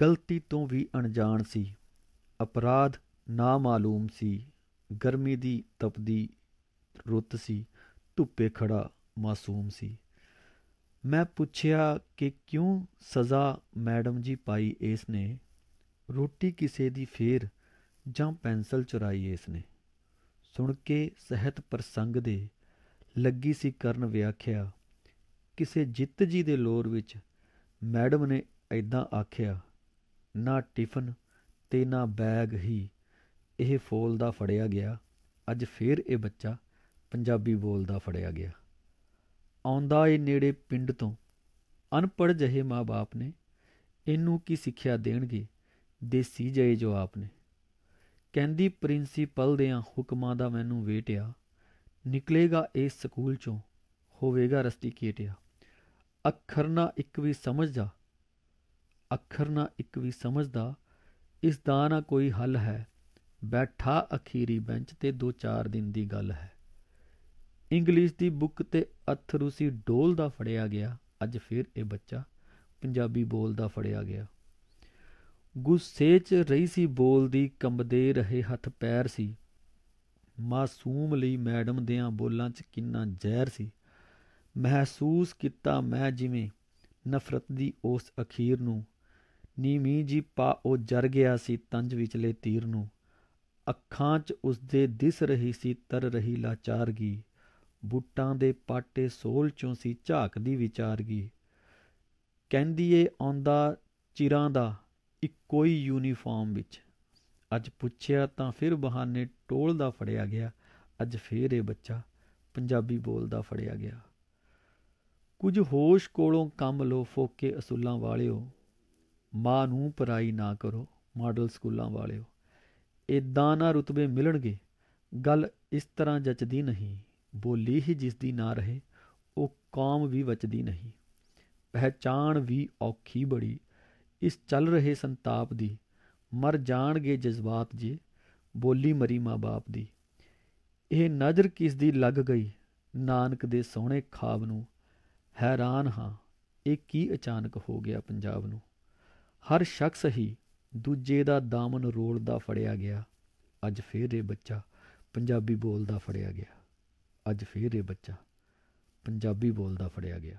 ਗਲਤੀ ਤੋਂ ਵੀ ਅਣਜਾਣ ਸੀ ਅਪਰਾਧ ਨਾ ਮਾਲੂਮ ਸੀ ਗਰਮੀ ਦੀ ਤਪਦੀ ਰੁੱਤ ਸੀ ਧੁੱਪੇ ਖੜਾ ਮਾਸੂਮ ਸੀ ਮੈਂ ਪੁੱਛਿਆ ਕਿ ਕਿਉਂ ਸਜ਼ਾ ਮੈਡਮ ਜੀ ਪਾਈ ਇਸ ਨੇ ਰੋਟੀ ਕਿਸੇ ਦੀ ਫੇਰ ਜਾਂ ਪੈਨਸਲ ਚੁਰਾਈ ਇਸ ਨੇ ਸੁਣ ਕੇ ਸਹਿਤ ਪ੍ਰਸੰਗ ਦੇ ਲੱਗੀ ਸੀ ਕਰਨ ਵਿਆਖਿਆ ਕਿਸੇ ਜਿੱਤ ਜੀ ਦੇ ਲੋਰ ਵਿੱਚ ਮੈਡਮ ਨੇ ਐਦਾਂ ਆਖਿਆ ਨਾ ਟਿਫਨ ਤੇ ਨਾ ਬੈਗ ਹੀ ਇਹ ਫੋਲ ਦਾ ਫੜਿਆ ਗਿਆ ਅੱਜ ਫੇਰ ਇਹ ਬੱਚਾ ਪੰਜਾਬੀ ਬੋਲਦਾ ਫੜਿਆ ਗਿਆ ਆਉਂਦਾ ਏ ਨੇੜੇ ਪਿੰਡ ਤੋਂ ਅਨਪੜ ਜਹੇ ਮਾਪੇ ਨੇ ਇਹਨੂੰ ਕੀ ਸਿੱਖਿਆ ਦੇਣਗੇ ਦੇਸੀ ਜਏ ਜੋ ਆਪਨੇ ਕਹਿੰਦੀ ਪ੍ਰਿੰਸੀਪਲ ਦੇ ਹੁਕਮਾਂ ਦਾ ਮੈਨੂੰ ਵੇਟਿਆ ਨਿਕਲੇਗਾ ਇਸ ਸਕੂਲ ਚੋਂ ਹੋਵੇਗਾ ਰਸਤੀ ਕੇਟਿਆ ਅੱਖਰ ਨਾ ਇੱਕ ਵੀ ਸਮਝਦਾ ਅੱਖਰ ਨਾ ਇੱਕ ਵੀ ਸਮਝਦਾ ਇਸ ਦਾ ਨਾ ਕੋਈ ਹੱਲ ਹੈ ਬੈਠਾ ਅਖੀਰੀ ਬੈਂਚ ਤੇ 2-4 ਦਿਨ ਦੀ ਗੱਲ ਹੈ ਇੰਗਲਿਸ਼ ਦੀ ਬੁੱਕ ਤੇ ਅਥਰੂ ਸੀ ਡੋਲ ਦਾ ਫੜਿਆ ਗਿਆ ਅੱਜ ਫੇਰ ਇਹ ਬੱਚਾ ਪੰਜਾਬੀ ਬੋਲਦਾ ਫੜਿਆ ਗਿਆ ਗੁੱਸੇ 'ਚ ਰਹੀ ਸੀ ਬੋਲ ਦੀ ਕੰਬਦੇ ਰਹੇ ਹੱਥ ਪੈਰ ਸੀ ਮਾਸੂਮ ਲਈ ਮੈਡਮ ਦਿਆਂ ਬੋਲਾਂ 'ਚ ਕਿੰਨਾ ਜ਼ਹਿਰ ਸੀ ਮਹਿਸੂਸ ਕੀਤਾ ਮੈਂ ਜਿਵੇਂ ਨਫ਼ਰਤ ਦੀ ਉਸ ਅਖੀਰ ਨੂੰ ਨੀ ਮੀ ਜੀ ਪਾ ਉਹ ਜਰ ਗਿਆ ਸੀ ਤੰਜ ਵਿਚਲੇ ਤੀਰ ਨੂੰ ਅੱਖਾਂ 'ਚ ਉਸ ਦੇ ਦਿਸ ਰਹੀ ਸੀ ਤਰ ਰਹੀ ਲਾਚਾਰਗੀ ਬੁੱਟਾਂ ਦੇ ਪਾਟੇ ਸੋਲ ਚੋਂ ਸੀ ਝਾਕਦੀ ਵਿਚਾਰਗੀ ਕਹਿੰਦੀ ਏ ਆਉਂਦਾ ਚਿਰਾਂ ਦਾ ਇੱਕੋ ਹੀ ਯੂਨੀਫਾਰਮ ਵਿੱਚ ਅੱਜ ਪੁੱਛਿਆ ਤਾਂ ਫਿਰ ਬਹਾਨੇ ਟੋਲ ਦਾ ਫੜਿਆ ਗਿਆ ਅੱਜ ਫੇਰ ਇਹ ਬੱਚਾ ਪੰਜਾਬੀ ਬੋਲਦਾ ਫੜਿਆ ਗਿਆ ਕੁਝ ਹੋਸ਼ ਕੋਲੋਂ ਕੰਮ ਲੋ ਫੋਕੇ ਅਸੂਲਾਂ ਵਾਲਿਓ ਮਾਂ ਨੂੰ ਪਰਾਈ ਨਾ ਕਰੋ ਮਾਡਲ ਸਕੂਲਾਂ ਵਾਲਿਓ ਇਦਾਂ ਨਾ ਰਤਬੇ ਮਿਲਣਗੇ ਗੱਲ ਇਸ ਤਰ੍ਹਾਂ ਜੱਚਦੀ ਨਹੀਂ ਬੋਲੀ ਹੀ ਜਿਸ ਦੀ ਨਾ ਰਹੇ ਉਹ ਕੌਮ ਵੀ ਵਚਦੀ ਨਹੀਂ ਪਹਿਚਾਣ ਵੀ ਔਖੀ ਬੜੀ ਇਸ ਚੱਲ ਰਹੇ ਸੰਤਾਪ ਦੀ ਮਰ ਜਾਣਗੇ ਜਜ਼ਬਾਤ ਜੀ ਬੋਲੀ ਮਰੀ ਮਾਂ-ਬਾਪ ਦੀ ਇਹ ਨਜ਼ਰ ਕਿਸ ਦੀ ਲੱਗ ਗਈ ਨਾਨਕ ਦੇ ਸੋਹਣੇ ਖਾਬ ਨੂੰ ਹੈਰਾਨ ਹਾਂ ਇਹ ਕੀ ਅਚਾਨਕ ਹੋ ਗਿਆ ਪੰਜਾਬ ਨੂੰ ਹਰ ਸ਼ਖਸ ਹੀ ਦੂਜੇ ਦਾ ਦਾਮਨ ਰੋਲਦਾ ਫੜਿਆ ਗਿਆ ਅੱਜ ਫੇਰ ਇਹ ਬੱਚਾ ਪੰਜਾਬੀ ਬੋਲਦਾ ਫੜਿਆ ਗਿਆ ਅੱਜ ਫੇਰ ਇਹ ਬੱਚਾ ਪੰਜਾਬੀ ਬੋਲਦਾ ਫੜਿਆ ਗਿਆ